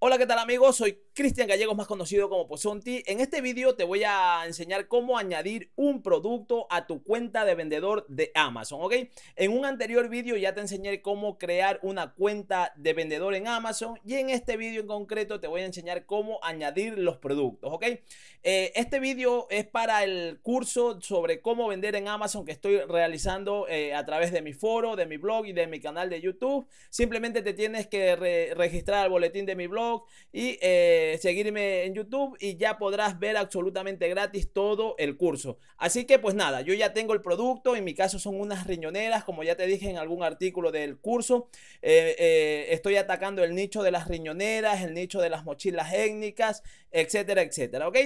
Hola, ¿qué tal amigos? Soy Cristian Gallegos, más conocido como Pozonti. En este vídeo te voy a enseñar cómo añadir un producto a tu cuenta de vendedor de Amazon, ¿ok? En un anterior vídeo ya te enseñé cómo crear una cuenta de vendedor en Amazon y en este vídeo en concreto te voy a enseñar cómo añadir los productos, ¿ok? Eh, este vídeo es para el curso sobre cómo vender en Amazon que estoy realizando eh, a través de mi foro, de mi blog y de mi canal de YouTube. Simplemente te tienes que registrar al boletín de mi blog y eh, seguirme en YouTube y ya podrás ver absolutamente gratis todo el curso. Así que pues nada, yo ya tengo el producto, en mi caso son unas riñoneras, como ya te dije en algún artículo del curso, eh, eh, estoy atacando el nicho de las riñoneras, el nicho de las mochilas étnicas, etcétera, etcétera, ¿ok?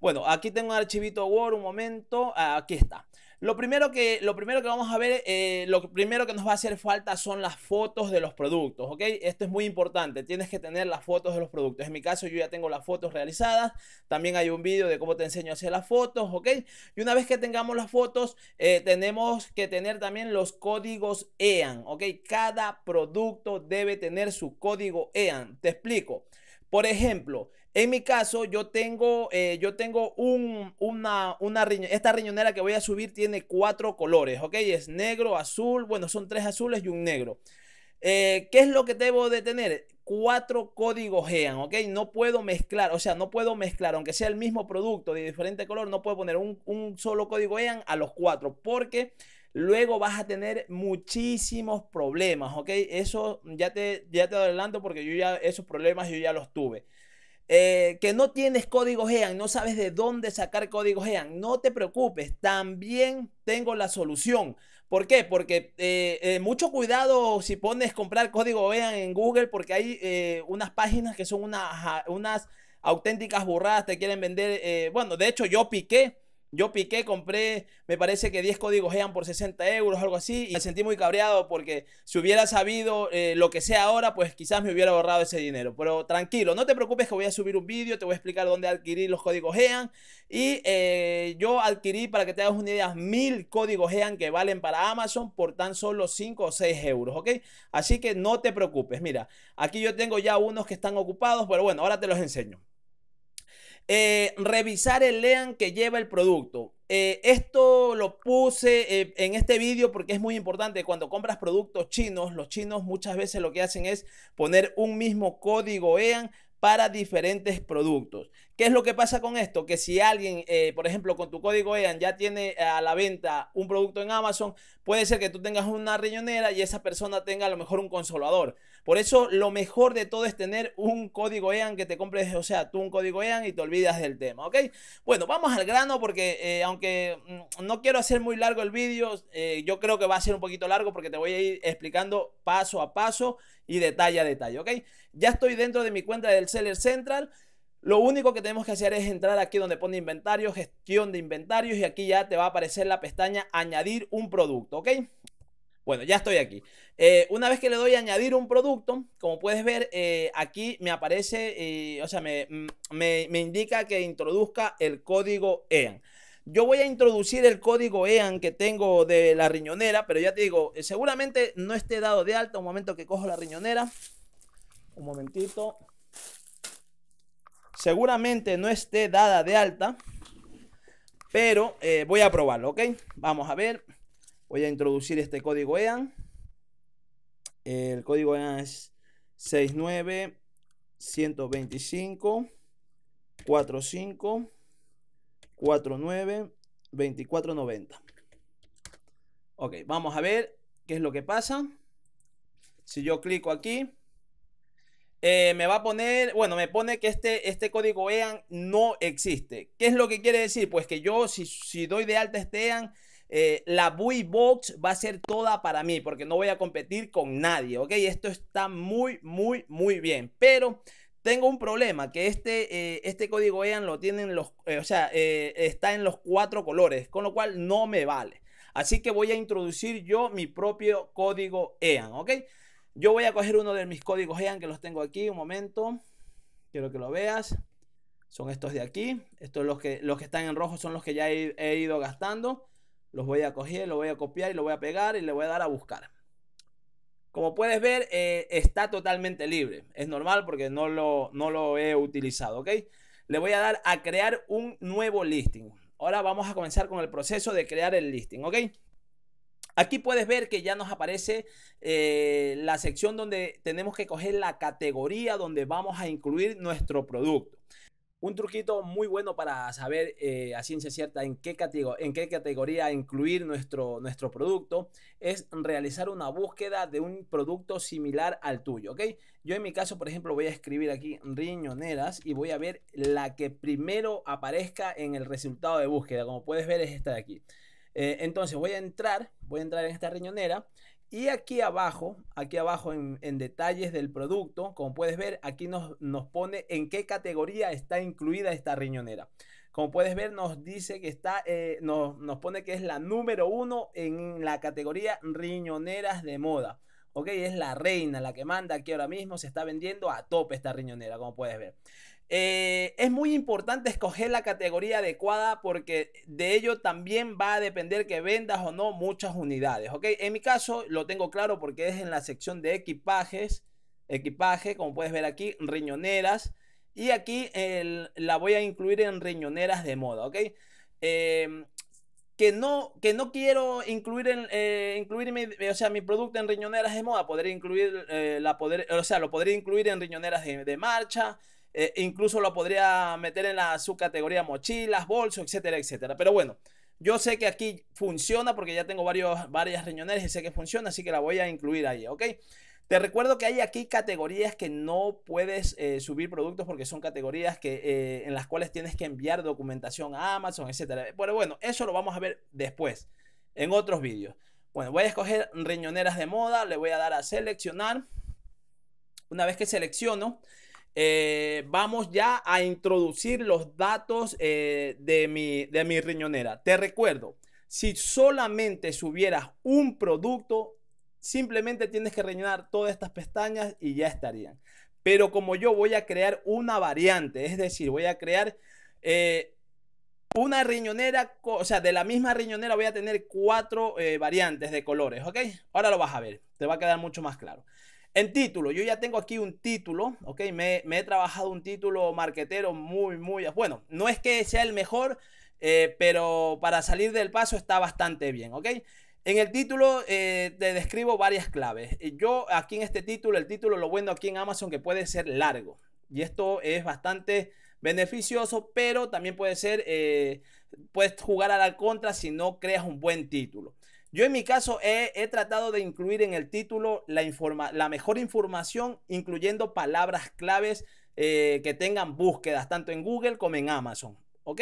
Bueno, aquí tengo un archivito Word, un momento, aquí está. Lo primero que, lo primero que vamos a ver, eh, lo primero que nos va a hacer falta son las fotos de los productos, ¿ok? Esto es muy importante, tienes que tener las fotos de los productos. En mi caso yo ya tengo las fotos realizadas, también hay un vídeo de cómo te enseño a hacer las fotos, ¿ok? Y una vez que tengamos las fotos, eh, tenemos que tener también los códigos EAN, ¿ok? Cada producto debe tener su código EAN, te explico. Por ejemplo, en mi caso, yo tengo, eh, yo tengo una, una esta riñonera que voy a subir tiene cuatro colores, ¿ok? Es negro, azul, bueno, son tres azules y un negro. Eh, ¿Qué es lo que debo de tener? Cuatro códigos EAN, ¿ok? No puedo mezclar, o sea, no puedo mezclar, aunque sea el mismo producto de diferente color, no puedo poner un, solo código EAN a los cuatro, porque luego vas a tener muchísimos problemas, ¿ok? Eso ya te, ya te adelanto porque yo ya esos problemas yo ya los tuve. Eh, que no tienes código EAN, no sabes de dónde sacar código EAN, no te preocupes, también tengo la solución. ¿Por qué? Porque eh, eh, mucho cuidado si pones comprar código EAN en Google, porque hay unas páginas que son unas auténticas burradas, te quieren vender. bueno, de hecho, yo piqué yo piqué, compré, me parece que 10 códigos EAN por 60 euros, algo así, y me sentí muy cabreado porque si hubiera sabido eh, lo que sé ahora, pues quizás me hubiera ahorrado ese dinero. Pero tranquilo, no te preocupes que voy a subir un vídeo, te voy a explicar dónde adquirir los códigos EAN. Y eh, yo adquirí, para que te hagas una idea, mil códigos EAN que valen para Amazon por tan solo 5 o 6 euros, ¿ok? Así que no te preocupes, mira, aquí yo tengo ya unos que están ocupados, pero bueno, ahora te los enseño. Eh, revisar el EAN que lleva el producto. Eh, esto lo puse eh, en este vídeo porque es muy importante. Cuando compras productos chinos, los chinos muchas veces lo que hacen es poner un mismo código EAN para diferentes productos. ¿Qué es lo que pasa con esto? Que si alguien, por ejemplo, con tu código EAN ya tiene a la venta un producto en Amazon, puede ser que tú tengas una riñonera y esa persona tenga a lo mejor un consolador. Por eso lo mejor de todo es tener un código EAN que te compres, o sea, tú un código EAN y te olvidas del tema, ¿ok? Bueno, vamos al grano porque eh, aunque mm, no quiero hacer muy largo el vídeo, eh, yo creo que va a ser un poquito largo porque te voy a ir explicando paso a paso y detalle a detalle, ¿ok? Ya estoy dentro de mi cuenta del Seller Central. Lo único que tenemos que hacer es entrar aquí donde pone inventario, gestión de inventarios y aquí ya te va a aparecer la pestaña añadir un producto, ¿ok? Bueno, ya estoy aquí. Eh, una vez que le doy a añadir un producto, como puedes ver, eh, aquí me aparece, eh, o sea, mm, me, me, indica que introduzca el código EAN. Yo voy a introducir el código EAN que tengo de la riñonera, pero ya te digo, seguramente no esté dado de alta. Un momento que cojo la riñonera. Un momentito. Seguramente no esté dada de alta, pero voy a probarlo, ¿ok? Vamos a ver. Voy a introducir este código EAN. El código EAN es 125 45 49 2490. Ok, vamos a ver qué es lo que pasa. Si yo clico aquí, eh, me va a poner, bueno, me pone que este, este código EAN no existe. ¿Qué es lo que quiere decir? Pues que yo, si, si doy de alta este EAN, eh, la Bui Box va a ser toda para mí porque no voy a competir con nadie, ¿ok? Esto está muy, muy, muy bien, pero... Tengo un problema, que este, eh, este código EAN lo tienen los, eh, o sea, está en los cuatro colores, con lo cual no me vale. Así que voy a introducir yo mi propio código EAN, ¿ok? Yo voy a coger uno de mis códigos EAN que los tengo aquí, un momento, quiero que lo veas son estos de aquí. Estos los que, los que están en rojo son los que ya he ido gastando. Los voy a coger, lo voy a copiar y lo voy a pegar y le voy a dar a buscar. Como puedes ver, eh, está totalmente libre. Es normal porque no lo, lo he utilizado, ¿ok? Le voy a dar a crear un nuevo listing. Ahora vamos a comenzar con el proceso de crear el listing, ¿ok? Aquí puedes ver que ya nos aparece eh, la sección donde tenemos que coger la categoría donde vamos a incluir nuestro producto. Un truquito muy bueno para saber eh, a ciencia cierta en qué, categoría incluir nuestro, nuestro producto es realizar una búsqueda de un producto similar al tuyo, Yo en mi caso, por ejemplo, voy a escribir aquí riñoneras y voy a ver la que primero aparezca en el resultado de búsqueda. Como puedes ver es esta de aquí. Eh, entonces voy a entrar, voy a entrar en esta riñonera y aquí abajo, aquí abajo en, detalles del producto, como puedes ver, aquí nos, pone en qué categoría está incluida esta riñonera. Como puedes ver, nos dice que está, eh, nos pone que es la número uno en la categoría riñoneras de moda. ¿ok? Es la reina, la que manda aquí ahora mismo, se está vendiendo a tope esta riñonera, como puedes ver. Eh, es muy importante escoger la categoría adecuada porque de ello también va a depender que vendas o no muchas unidades, ¿ok? En mi caso lo tengo claro porque es en la sección de equipajes, equipaje, como puedes ver aquí, riñoneras. Y aquí la voy a incluir en riñoneras de moda, ¿ok? Em, que no, que no quiero incluir, en, eh, mi, eh, o sea, mi producto en riñoneras de moda, incluir, eh, la poder, o sea, lo podría incluir en riñoneras de, marcha, incluso lo podría meter en la subcategoría mochilas, bolsos, etcétera, etcétera. Pero bueno, yo sé que aquí funciona porque ya tengo varios, varias riñoneras y sé que funciona, así que la voy a incluir ahí, ¿ok? Te recuerdo que hay aquí categorías que no puedes eh, subir productos porque son categorías que, eh, en las cuales tienes que enviar documentación a Amazon, etc. Pero bueno, eso lo vamos a ver después, en otros vídeos. Bueno, voy a escoger riñoneras de moda, le voy a dar a seleccionar. Una vez que selecciono, eh, vamos ya a introducir los datos de, mi, de mi riñonera. Te recuerdo, si solamente subieras un producto, Simplemente tienes que rellenar todas estas pestañas y ya estarían. Pero como yo voy a crear una variante, es decir, voy a crear eh, una riñonera, o sea, de la misma riñonera voy a tener cuatro eh, variantes de colores, ¿ok? Ahora lo vas a ver, te va a quedar mucho más claro. En título, yo ya tengo aquí un título, ¿ok? Me, he trabajado un título marquetero muy, muy, bueno, no es que sea el mejor, eh, pero para salir del paso está bastante bien, ¿ok? En el título eh, te describo varias claves. Eh, yo aquí en este título, el título lo bueno aquí en Amazon que puede ser largo. Y esto es bastante beneficioso, pero también puede ser, eh, puedes jugar a la contra si no creas un buen título. Yo en mi caso he, tratado de incluir en el título la, mejor información, incluyendo palabras claves que tengan búsquedas, tanto en Google como en Amazon. ¿Ok?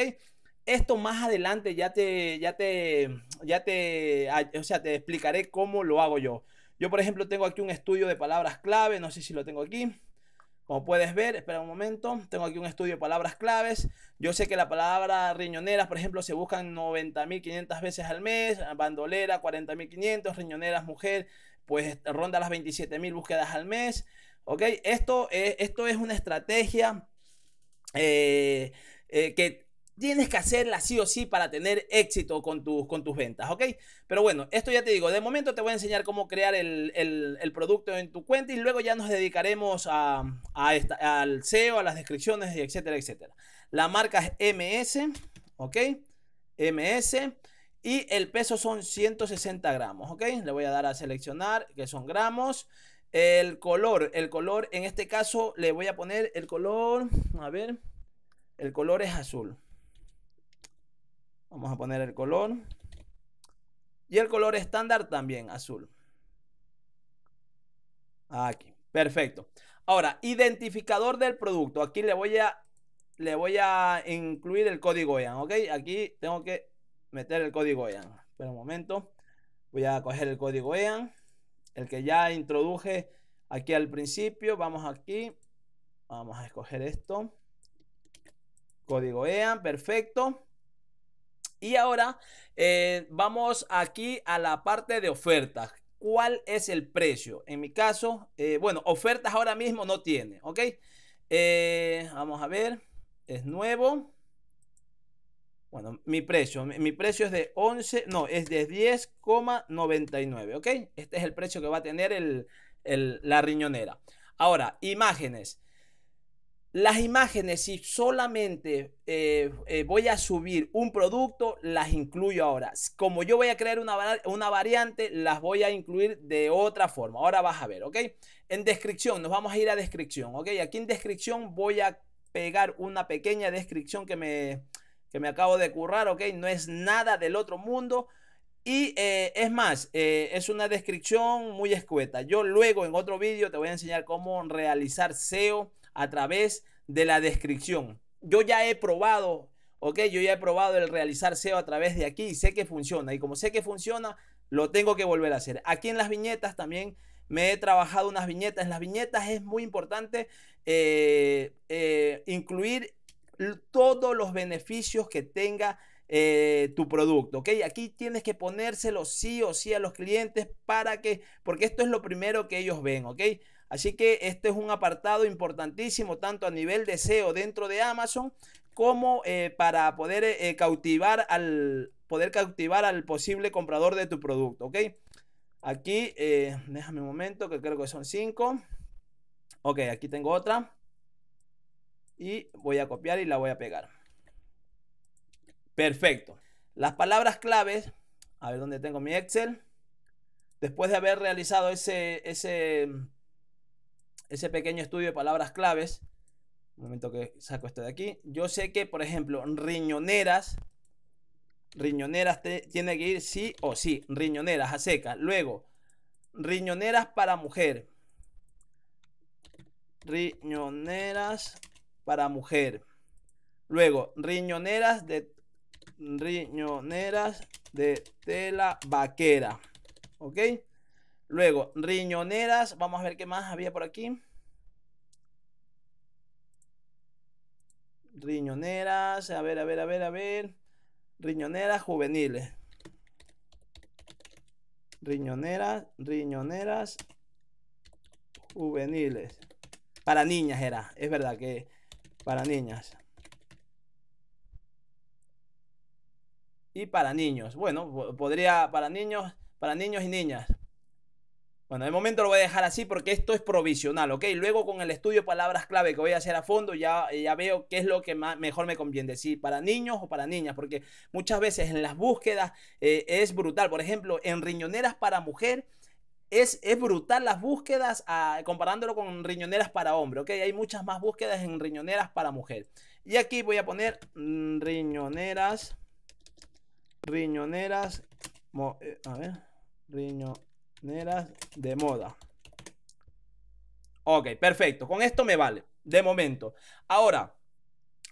Esto más adelante ya te, ya te, ya te, o sea, te explicaré cómo lo hago yo. Yo, por ejemplo, tengo aquí un estudio de palabras clave, no sé si lo tengo aquí. Como puedes ver, espera un momento, tengo aquí un estudio de palabras claves. Yo sé que la palabra riñoneras, por ejemplo, se buscan 90.500 veces al mes, bandolera 40.500, riñoneras mujer, pues ronda las 27.000 búsquedas al mes. ¿Ok? Esto, esto es una estrategia eh, eh, que tienes que hacerla sí o sí para tener éxito con tus, con tus ventas, ¿ok? Pero bueno, esto ya te digo, de momento te voy a enseñar cómo crear el, producto en tu cuenta y luego ya nos dedicaremos a, al SEO, a las descripciones, etcétera, etcétera. La marca es MS, ¿ok? MS. Y el peso son 160 gramos, ¿ok? Le voy a dar a seleccionar que son gramos. El color, el color, en este caso le voy a poner el color, a ver, el color es azul. Vamos a poner el color. Y el color estándar también, azul. Aquí, perfecto. Ahora, identificador del producto. Aquí le voy a, le voy a incluir el código EAN, ¿ok? Aquí tengo que meter el código EAN. Espera un momento. Voy a coger el código EAN, el que ya introduje aquí al principio. Vamos aquí. Vamos a escoger esto. Código EAN, perfecto. Y ahora eh, vamos aquí a la parte de ofertas. ¿Cuál es el precio? En mi caso, eh, bueno, ofertas ahora mismo no tiene, ¿ok? Eh, vamos a ver, es nuevo. Bueno, mi precio, mi, precio es de 11, no, es de 10,99, ¿ok? Este es el precio que va a tener el, la riñonera. Ahora, imágenes. Las imágenes, si solamente eh, eh, voy a subir un producto, las incluyo ahora. Como yo voy a crear una, una, variante, las voy a incluir de otra forma. Ahora vas a ver, ¿ok? En descripción, nos vamos a ir a descripción, ¿ok? Aquí en descripción voy a pegar una pequeña descripción que me, acabo de currar, ¿ok? No es nada del otro mundo. Y eh, es más, es una descripción muy escueta. Yo luego en otro vídeo te voy a enseñar cómo realizar SEO a través de la descripción. Yo ya he probado, ok, yo ya he probado el realizar SEO a través de aquí y sé que funciona. Y como sé que funciona, lo tengo que volver a hacer. Aquí en las viñetas también me he trabajado unas viñetas. En las viñetas es muy importante eh, eh, incluir todos los beneficios que tenga eh, tu producto, ¿ok? Aquí tienes que ponérselo sí o sí a los clientes para que, porque esto es lo primero que ellos ven, ¿ok? Así que este es un apartado importantísimo tanto a nivel de SEO dentro de Amazon como eh, para poder eh, eh, cautivar al poder cautivar al posible comprador de tu producto, ¿ok? Aquí, déjame un momento, que creo que son cinco. Ok, aquí tengo otra. Y voy a copiar y la voy a pegar. Perfecto. Las palabras claves, a ver dónde tengo mi Excel. Después de haber realizado ese, ese ese pequeño estudio de palabras claves. Un momento que saco esto de aquí. Yo sé que, por ejemplo, riñoneras. Riñoneras tiene que ir sí o sí. Riñoneras a seca. Luego, riñoneras para mujer. Riñoneras para mujer. Luego, riñoneras de riñoneras de tela vaquera. ¿Ok? Luego, riñoneras. Vamos a ver qué más había por aquí. Riñoneras. A ver, a ver, a ver, a ver. Riñoneras juveniles. Riñoneras, riñoneras juveniles. Para niñas era. Es verdad que para niñas. Y para niños. Bueno, podría para niños, para niños y niñas. Bueno, de momento lo voy a dejar así porque esto es provisional, ¿ok? Luego con el estudio palabras clave que voy a hacer a fondo ya, eh, ya veo qué es lo que mejor me conviene, decir para niños o para niñas, porque muchas veces en las búsquedas eh, es brutal. Por ejemplo, en riñoneras para mujer, es, es, brutal las búsquedas ah, comparándolo con riñoneras para hombre, ¿ok? Hay muchas más búsquedas en riñoneras para mujer. Y aquí voy a poner mm, riñoneras, riñoneras, eh, a ver, riño, maneras de moda. Ok, perfecto. Con esto me vale, de momento. Ahora,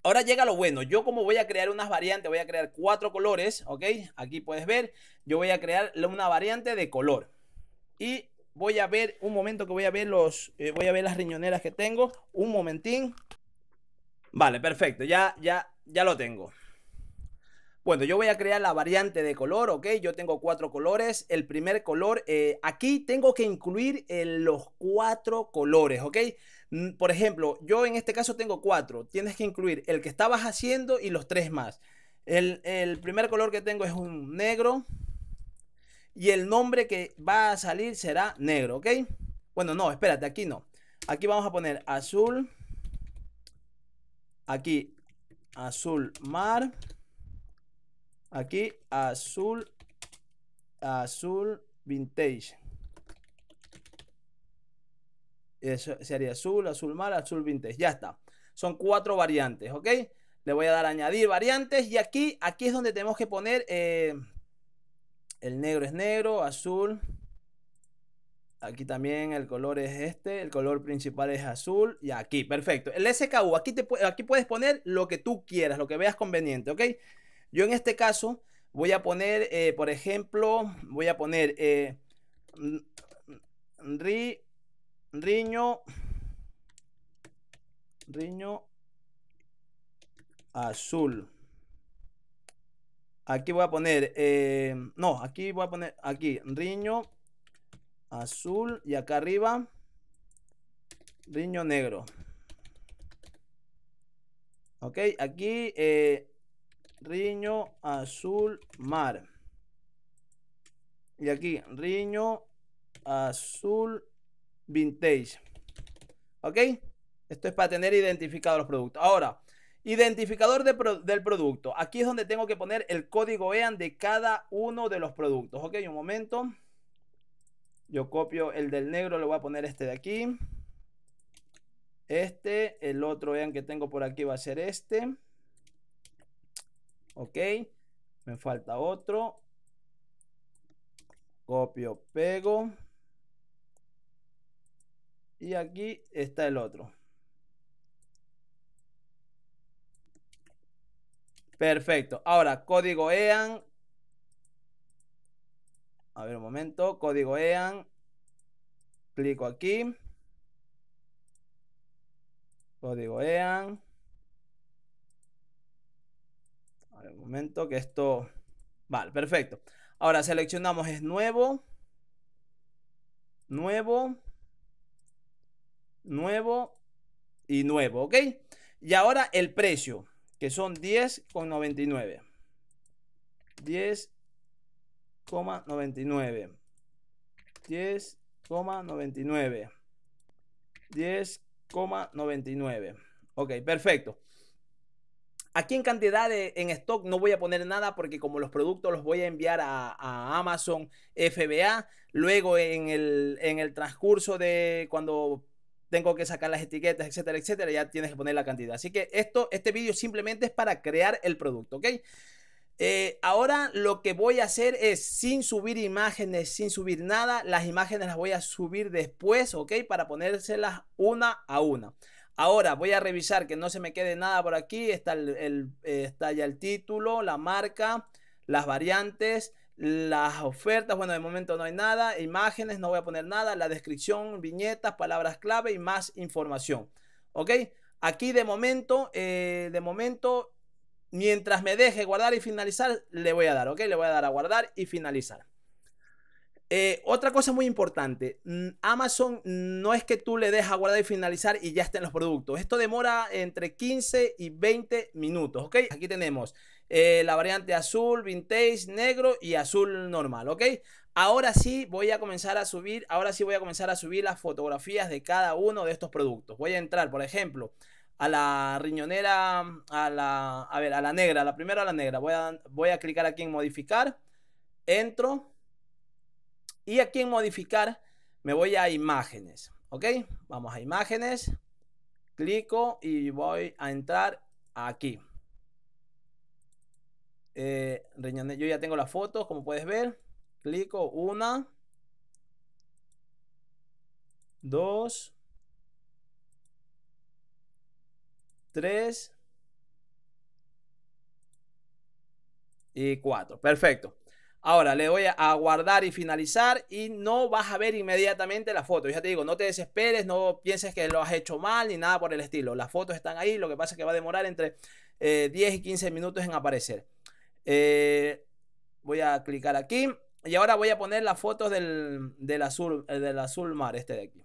ahora llega lo bueno. Yo como voy a crear unas variantes, voy a crear cuatro colores, ¿ok? Aquí puedes ver, yo voy a crear una variante de color. Y voy a ver, un momento que voy a ver los, eh, voy a ver las riñoneras que tengo. Un momentín. Vale, perfecto. Ya, ya, ya lo tengo. Bueno, yo voy a crear la variante de color, ¿ok? Yo tengo cuatro colores. El primer color, eh, aquí tengo que incluir eh, los cuatro colores, ¿ok? Mm, por ejemplo, yo en este caso tengo cuatro. Tienes que incluir el que estabas haciendo y los tres más. El, el primer color que tengo es un negro. Y el nombre que va a salir será negro, ¿ok? Bueno, no, espérate, aquí no. Aquí vamos a poner azul. Aquí, azul mar. Aquí azul, azul vintage. Eso sería azul, azul mar, azul vintage. Ya está. Son cuatro variantes, ¿ok? Le voy a dar a añadir variantes y aquí, aquí es donde tenemos que poner eh, el negro es negro, azul. Aquí también el color es este, el color principal es azul y aquí, perfecto. El SKU, aquí, te, aquí puedes poner lo que tú quieras, lo que veas conveniente, ¿ok? Yo en este caso voy a poner, eh, por ejemplo, voy a poner eh, ri, riño, riño azul. Aquí voy a poner, eh, no, aquí voy a poner, aquí, riño azul y acá arriba, riño negro. Ok, aquí eh, riño azul mar. Y aquí, riño azul vintage. ¿Ok? Esto es para tener identificados los productos. Ahora, identificador del producto. Aquí es donde tengo que poner el código EAN de cada uno de los productos. ¿Ok? Un momento. Yo copio el del negro, le voy a poner este de aquí. Este, el otro EAN que tengo por aquí va a ser este. Ok, me falta otro. Copio, pego. Y aquí está el otro. Perfecto. Ahora, código EAN. A ver un momento. Código EAN. Clico aquí. Código EAN. momento que esto... Vale, perfecto. Ahora seleccionamos es nuevo, nuevo, nuevo y nuevo, ¿ok? Y ahora el precio, que son 10,99. 10,99. 10,99. 10,99. Ok, perfecto. Aquí en cantidad en stock no voy a poner nada porque como los productos los voy a enviar a, Amazon FBA, luego en el, transcurso de cuando tengo que sacar las etiquetas, etcétera, etcétera, ya tienes que poner la cantidad. Así que esto, este vídeo simplemente es para crear el producto, ¿ok? Eh, ahora lo que voy a hacer es sin subir imágenes, sin subir nada, las imágenes las voy a subir después, ¿ok? Para ponérselas una a una. Ahora voy a revisar que no se me quede nada por aquí. Está, el, eh, ya el título, la marca, las variantes, las ofertas. Bueno, de momento no hay nada. Imágenes, no voy a poner nada. La descripción, viñetas, palabras clave y más información. ¿Ok? Aquí de momento, eh, de momento, mientras me deje guardar y finalizar, le voy a dar. ¿Ok? Le voy a dar a guardar y finalizar. Eh, otra cosa muy importante, Amazon no es que tú le dejas guardar y finalizar y ya estén los productos. Esto demora entre 15 y 20 minutos, ¿ok? Aquí tenemos eh, la variante azul, vintage, negro y azul normal, ¿ok? Ahora sí voy a comenzar a subir, ahora sí voy a comenzar a subir las fotografías de cada uno de estos productos. Voy a entrar, por ejemplo, a la riñonera, mm, a la, a ver, a la negra, la primera a la negra. Voy a, voy a clicar aquí en modificar, entro. Y aquí en modificar me voy a imágenes. ¿Ok? Vamos a imágenes. Clico y voy a entrar aquí. Eh, yo ya tengo las fotos, como puedes ver. Clico una. Dos. Tres. Y cuatro. Perfecto. Ahora le voy a guardar y finalizar y no vas a ver inmediatamente la foto. Ya te digo, no te desesperes, no pienses que lo has hecho mal ni nada por el estilo. Las fotos están ahí, lo que pasa es que va a demorar entre 10 eh, y 15 minutos en aparecer. Eh, voy a clicar aquí y ahora voy a poner las fotos del azul, eh, del azul mar, este de aquí.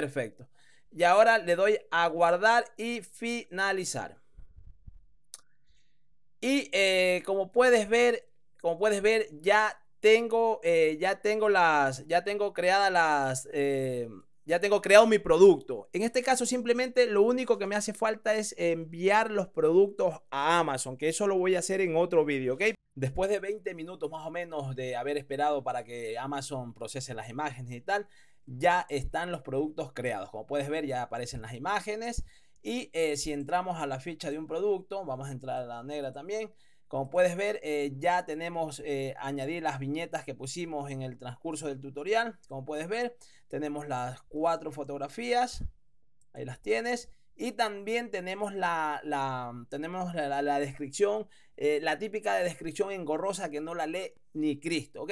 Perfecto. Y ahora le doy a guardar y finalizar. Y eh, como puedes ver, como puedes ver, ya tengo, eh, ya tengo las, ya tengo creadas las, eh, ya tengo creado mi producto. En este caso, simplemente lo único que me hace falta es enviar los productos a Amazon, que eso lo voy a hacer en otro vídeo, ¿ok? Después de 20 minutos más o menos de haber esperado para que Amazon procese las imágenes y tal, ya están los productos creados. Como puedes ver, ya aparecen las imágenes. Y eh, si entramos a la ficha de un producto, vamos a entrar a la negra también. Como puedes ver, eh, ya tenemos eh, añadir las viñetas que pusimos en el transcurso del tutorial. Como puedes ver, tenemos las cuatro fotografías. Ahí las tienes. Y también tenemos la, mm, tenemos la, descripción, la típica de descripción engorrosa que no la lee ni Cristo, ¿ok?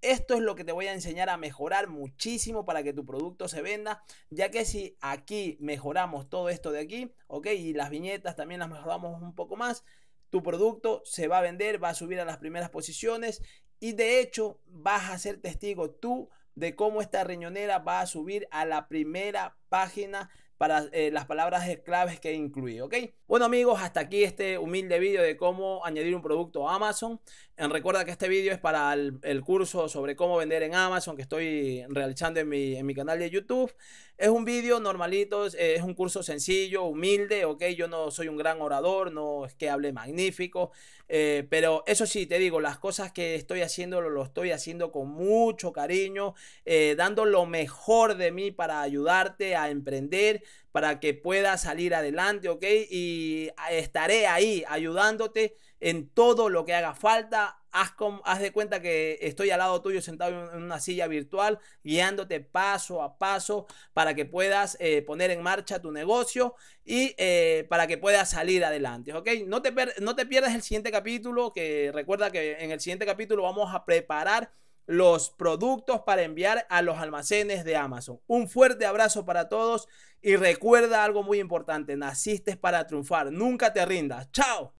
Esto es lo que te voy a enseñar a mejorar muchísimo para que tu producto se venda, ya que si aquí mejoramos todo esto de aquí, ok, y las viñetas también las mejoramos un poco más, tu producto se va a vender, va a subir a las primeras posiciones y de hecho vas a ser testigo tú de cómo esta riñonera va a subir a la primera página para eh, las palabras claves que incluí, ¿ok? Bueno amigos, hasta aquí este humilde vídeo de cómo añadir un producto a Amazon. recuerda que este vídeo es para el, curso sobre cómo vender en Amazon que estoy realizando en mi, en mi canal de YouTube. Es un vídeo normalito, eh, es un curso sencillo, humilde, ok, yo no soy un gran orador, no es que hable magnífico, eh, pero eso sí, te digo, las cosas que estoy haciendo lo, estoy haciendo con mucho cariño, eh, dando lo mejor de mí para ayudarte a emprender, para que puedas salir adelante, ok, y ah, estaré ahí ayudándote en todo lo que haga falta Haz, de cuenta que estoy al lado tuyo sentado en una silla virtual, guiándote paso a paso para que puedas eh, poner en marcha tu negocio y eh, para que puedas salir adelante. ¿ok? No te, no te pierdas el siguiente capítulo, que recuerda que en el siguiente capítulo vamos a preparar los productos para enviar a los almacenes de Amazon. Un fuerte abrazo para todos y recuerda algo muy importante, naciste para triunfar, nunca te rindas. Chao.